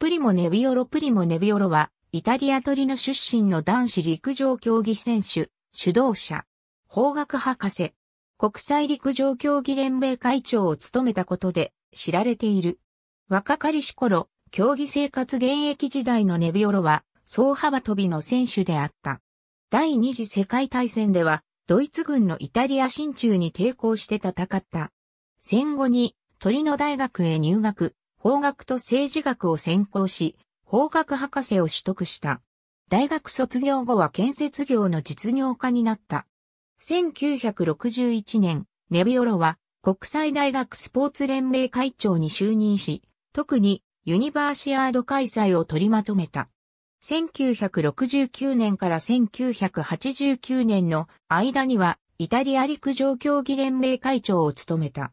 プリモ・ネビオロプリモ・ネビオロは、イタリアトリノ出身の男子陸上競技選手、主導者、法学博士、国際陸上競技連盟会長を務めたことで知られている。若かりし頃、競技生活現役時代のネビオロは、総幅跳びの選手であった。第二次世界大戦では、ドイツ軍のイタリア進駐に抵抗して戦った。戦後に、トリノ大学へ入学、法学と政治学を専攻し、法学博士を取得した。大学卒業後は建設業の実業家になった。1961年、ネビオロは国際大学スポーツ連盟会長に就任し、特にユニバーシアード開催を取りまとめた。1969年から1989年の間にはイタリア陸上競技連盟会長を務めた。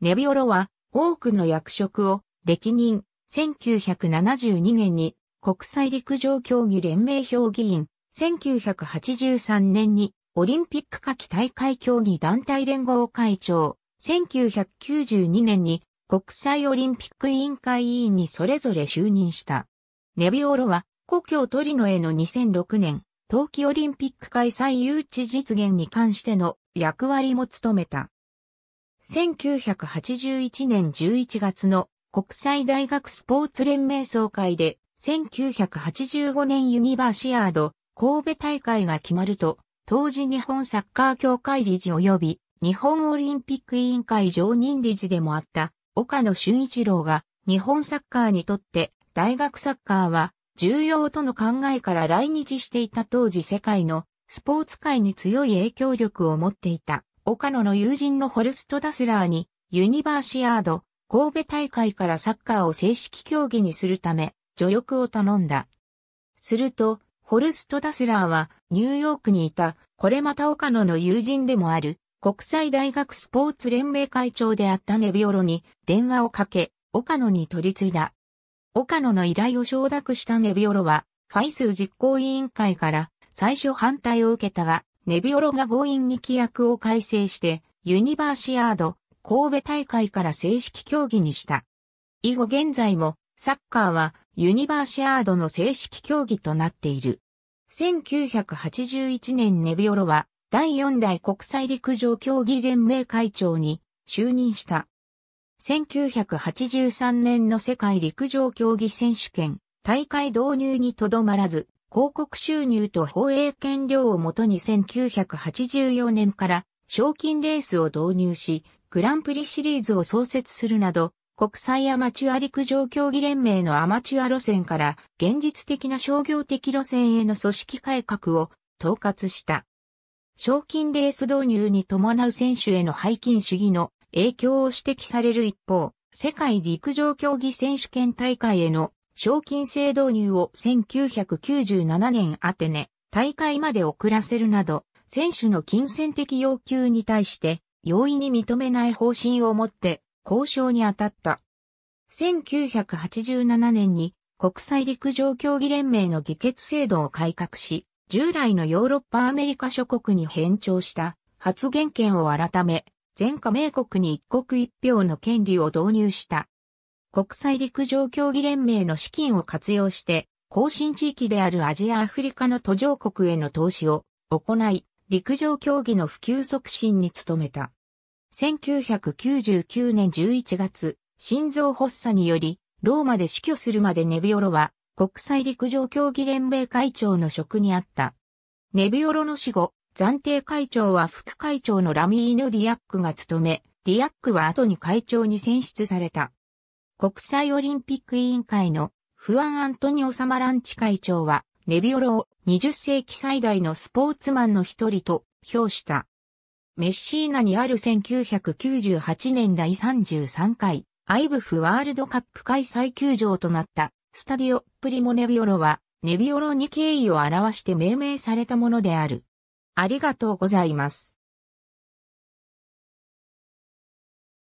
ネビオロは多くの役職を歴任、1972年に国際陸上競技連盟評議員、1983年にオリンピック夏季大会競技団体連合会長、1992年に国際オリンピック委員会委員にそれぞれ就任した。ネビオロは故郷トリノへの2006年、冬季オリンピック開催誘致実現に関しての役割も務めた。1981年11月の国際大学スポーツ連盟総会で、1985年ユニバーシアード神戸大会が決まると、当時日本サッカー協会理事及び日本オリンピック委員会常任理事でもあった岡野俊一郎が日本サッカーにとって大学サッカーは重要との考えから来日していた当時世界のスポーツ界に強い影響力を持っていた岡野の友人のホルスト・ダスラーにユニバーシアード神戸大会からサッカーを正式競技にするため、助力を頼んだ。すると、ホルスト・ダスラーはニューヨークにいた、これまた岡野の友人でもある、国際大学スポーツ連盟会長であったネビオロに電話をかけ、岡野に取り継いだ。岡野の依頼を承諾したネビオロは、ファイス実行委員会から最初反対を受けたが、ネビオロが強引に規約を改正して、ユニバーシアード、神戸大会から正式競技にした。以後現在もサッカーはユニバーシアードの正式競技となっている。1981年ネビオロは第4代国際陸上競技連盟会長に就任した。1983年の世界陸上競技選手権大会導入にとどまらず、広告収入と放映権料をもとに1984年から賞金レースを導入し、グランプリシリーズを創設するなど、国際アマチュア陸上競技連盟のアマチュア路線から現実的な商業的路線への組織改革を統括した。賞金レース導入に伴う選手への背金主義の影響を指摘される一方、世界陸上競技選手権大会への賞金制導入を1997年アテネ大会まで遅らせるなど、選手の金銭的要求に対して容易に認めない方針を持って交渉に当たった。1987年に国際陸上競技連盟の議決制度を改革し、従来のヨーロッパアメリカ諸国に変調した発言権を改め、全加盟国に一国一票の権利を導入した。国際陸上競技連盟の資金を活用して、後進地域であるアジア・アフリカの途上国への投資を行い、陸上競技の普及促進に努めた。1999年11月、心臓発作により、ローマで死去するまでネビオロは、国際陸上競技連盟会長の職にあった。ネビオロの死後、暫定会長は副会長のラミーヌ・ディアックが務め、ディアックは後に会長に選出された。国際オリンピック委員会のフアン・アントニオ・サマランチ会長は、ネビオロを20世紀最大のスポーツマンの一人と評した。メッシーナにある1998年第33回 IBF ワールドカップ開催球場となったスタディオ・プリモ・ネビオロはネビオロに敬意を表して命名されたものである。ありがとうございます。